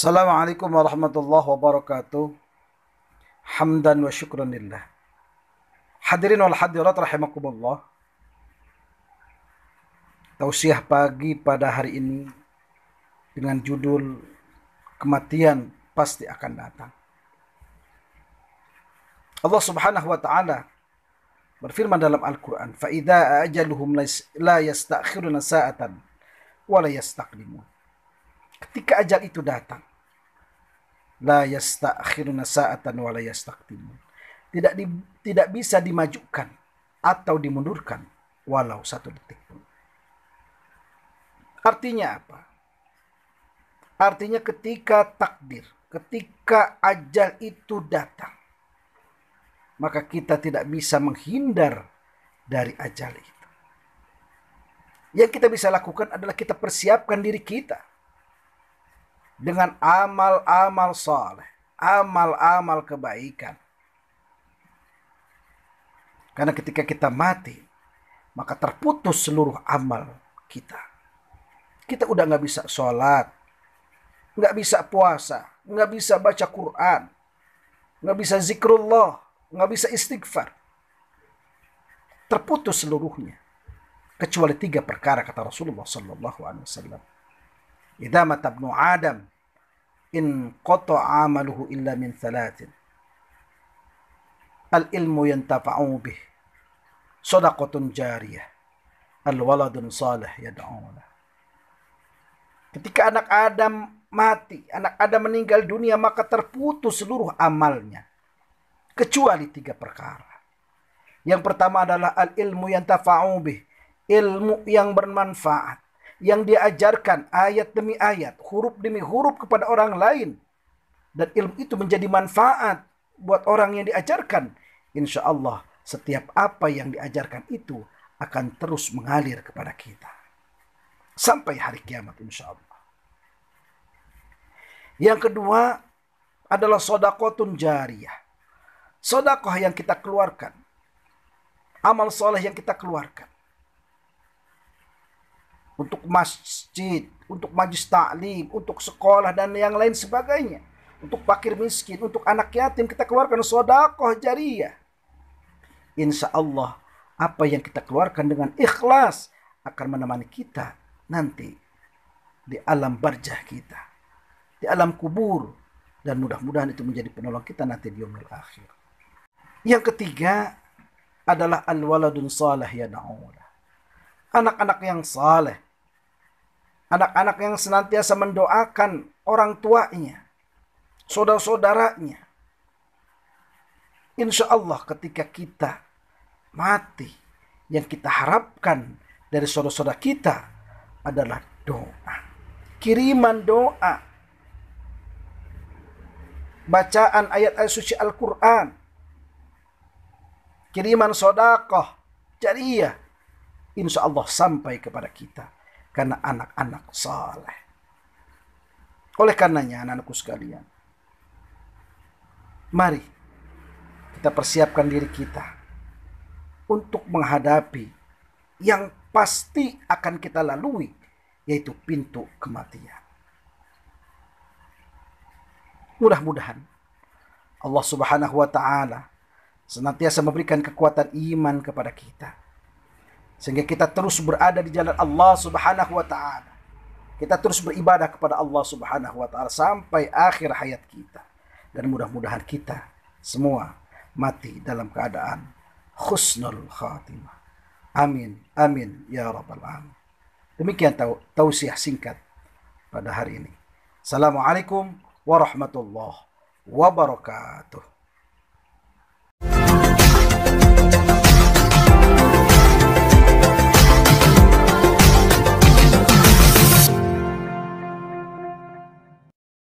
Assalamualaikum warahmatullahi wabarakatuh. Hamdan wa syukranillah. Hadirin wal hadirat rahimakumullah. Tausiah pagi pada hari ini dengan judul kematian pasti akan datang. Allah Subhanahu wa taala berfirman dalam Al-Qur'an, "Fa idza ajaluhum la yastakhiruna sa'atan wa la yastaqdimun." Ketika ajal itu datang, la yasta'khiruna sa'atan wa la yastaqdimun. Tidak di, tidak bisa dimajukan atau dimundurkan walau satu detik pun. Artinya apa? Artinya ketika takdir, ketika ajal itu datang, maka kita tidak bisa menghindar dari ajal itu. Yang kita bisa lakukan adalah kita persiapkan diri kita dengan amal-amal soleh, amal-amal kebaikan. Karena ketika kita mati, maka terputus seluruh amal kita. Kita udah nggak bisa sholat, nggak bisa puasa, nggak bisa baca Quran, nggak bisa zikrullah, nggak bisa istighfar. Terputus seluruhnya. Kecuali tiga perkara kata Rasulullah Sallallahu Alaihi Wasallam. Idamat tabnu Adam in qata'a amaluhu illa min thalathin al ilmu yantafa'u bih sadaqatun jariyah al waladun salih yad'una ketika anak Adam mati anak Adam meninggal dunia maka terputus seluruh amalnya kecuali tiga perkara yang pertama adalah al ilmu yang tafa'u bih ilmu yang bermanfaat yang diajarkan ayat demi ayat, huruf demi huruf kepada orang lain. Dan ilmu itu menjadi manfaat buat orang yang diajarkan. Insya Allah setiap apa yang diajarkan itu akan terus mengalir kepada kita. Sampai hari kiamat insya Allah. Yang kedua adalah sodakotun jariah Sodakoh yang kita keluarkan. Amal soleh yang kita keluarkan untuk masjid, untuk majlis taklim, untuk sekolah dan yang lain sebagainya. Untuk fakir miskin, untuk anak yatim kita keluarkan sodakoh jariah. Insya Allah apa yang kita keluarkan dengan ikhlas akan menemani kita nanti di alam barjah kita, di alam kubur dan mudah-mudahan itu menjadi penolong kita nanti di umur akhir. Yang ketiga adalah al-waladun salih ya na'ulah. Anak-anak yang saleh anak-anak yang senantiasa mendoakan orang tuanya, saudara-saudaranya. Insya Allah ketika kita mati, yang kita harapkan dari saudara-saudara kita adalah doa. Kiriman doa. Bacaan ayat-ayat suci Al-Quran. Kiriman sodakoh, jariah. Insya Allah sampai kepada kita karena anak-anak saleh. Oleh karenanya anak-anakku sekalian, mari kita persiapkan diri kita untuk menghadapi yang pasti akan kita lalui, yaitu pintu kematian. Mudah-mudahan Allah Subhanahu wa taala senantiasa memberikan kekuatan iman kepada kita sehingga kita terus berada di jalan Allah Subhanahu wa taala. Kita terus beribadah kepada Allah Subhanahu wa taala sampai akhir hayat kita. Dan mudah-mudahan kita semua mati dalam keadaan khusnul khatimah. Amin. Amin ya rabbal alamin. Demikian tausiah singkat pada hari ini. Assalamualaikum warahmatullahi wabarakatuh.